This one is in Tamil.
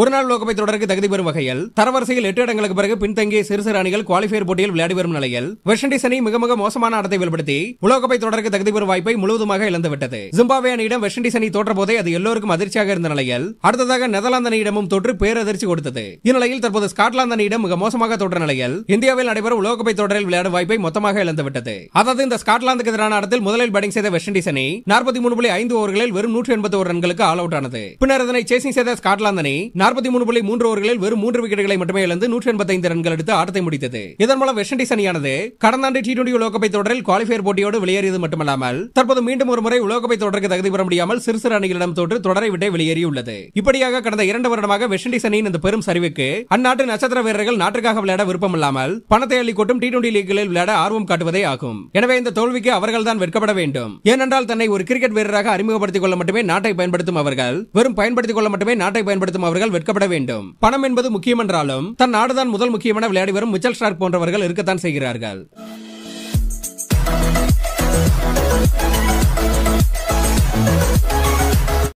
ஒருநாள் லோகப்பை தொடருக்கு தகுதி பெறும் வகையில் தரவரிசையில் எட்டு இடங்களுக்கு பிறகு பின்தங்கிய சிறு சிறு அணிகள் குவாலிஃபயர் போட்டியில் விளையாடி வரும் நிலையில் வெஸ்ட் இண்டீஸ் அணி மிக மிக மோசமான அடத்தை வெளிப்படுத்தி உலகப்பை தொடருக்கு தகுதி பெறும் வாய்ப்பை முழுவதுமாக இழந்துவிட்டது ஜிம்பாவே அணியிடம் வெஸ்ட் இண்டீஸ் அணி தோற்ற போதே அது எல்லோருக்கும் அதிர்ச்சியாக இருந்த நிலையில் அடுத்ததாக நெதர்லாந்து அணியிடமும் தொற்று பேரதிர்ச்சி கொடுத்தது இந்நிலையில் தற்போது ஸ்காட்லாந்து அணியிடம் மிக மோசமாக தோற்ற நிலையில் இந்தியாவில் நடைபெறும் உலகப்பை தொடரில் விளையாடும் வாய்ப்பை மொத்தமாக இழந்துவிட்டது அதாவது இந்த ஸ்காட்லாந்துக்கு எதிரான அடத்தில் முதலில் பேட்டிங் செய்த வெஸ்ட் இண்டீஸ் அணி நாற்பத்தி மூணு புள்ளி ஐந்து ஓவர்களில் வெறும் நூற்றி எண்பத்தி ஒரு ரன்களுக்கு ஆல் அவுட் ஆனது பின்னர் அதனை சேசிங் செய்த ஸ்காட்லாந்து அணி நாற்பத்தி மூணு புள்ளி மூன்று ஓவர்களில் வெறும் மூன்று விக்கெட்டுகளை மட்டுமே இழந்து நூற்றி எண்பத்தைந்து ரன்கள் எடுத்து ஆட்டத்தை முடித்தது இதன் மூலம் வெஸ்ட் இண்டீஸ் அணியானது கடந்த ஆண்டு டி டுவெண்டி உலகப்பை தொடரில் குவாலிஃபயர் போட்டியோடு வெளியேறியது மட்டுமல்லாமல் தற்போது மீண்டும் ஒரு முறை உலகப்பை தொடருக்கு தகுதி பெற முடியாமல் சிறு சிறு அணிகளிடம் தோற்று தொடரை விட்டு வெளியேறியுள்ளது இப்படியாக கடந்த இரண்டு வருடமாக வெஸ்ட் இண்டீஸ் அணியின் இந்த பெரும் சரிவுக்கு அந்நாட்டு நட்சத்திர வீரர்கள் நாட்டுக்காக விளையாட விருப்பம் இல்லாமல் பணத்தை அள்ளி கொட்டும் டி டுவெண்டி லீக்களில் விளையாட ஆர்வம் காட்டுவதே ஆகும் எனவே இந்த தோல்விக்கு அவர்கள் தான் வெட்கப்பட வேண்டும் ஏனென்றால் தன்னை ஒரு கிரிக்கெட் வீரராக அறிமுகப்படுத்திக் கொள்ள மட்டுமே நாட்டை பயன்படுத்தும் அவர்கள் வெறும் பயன்படுத்திக் கொள்ள மட்டுமே நாட்டை பயன்படுத்தும் அவர்கள் விற்கப்பட வெட்கப்பட வேண்டும் பணம் என்பது முக்கியம் என்றாலும் தன் நாடுதான் முதல் முக்கியமான விளையாடி வரும் மிச்சல் ஸ்டார்க் போன்றவர்கள் இருக்கத்தான் செய்கிறார்கள்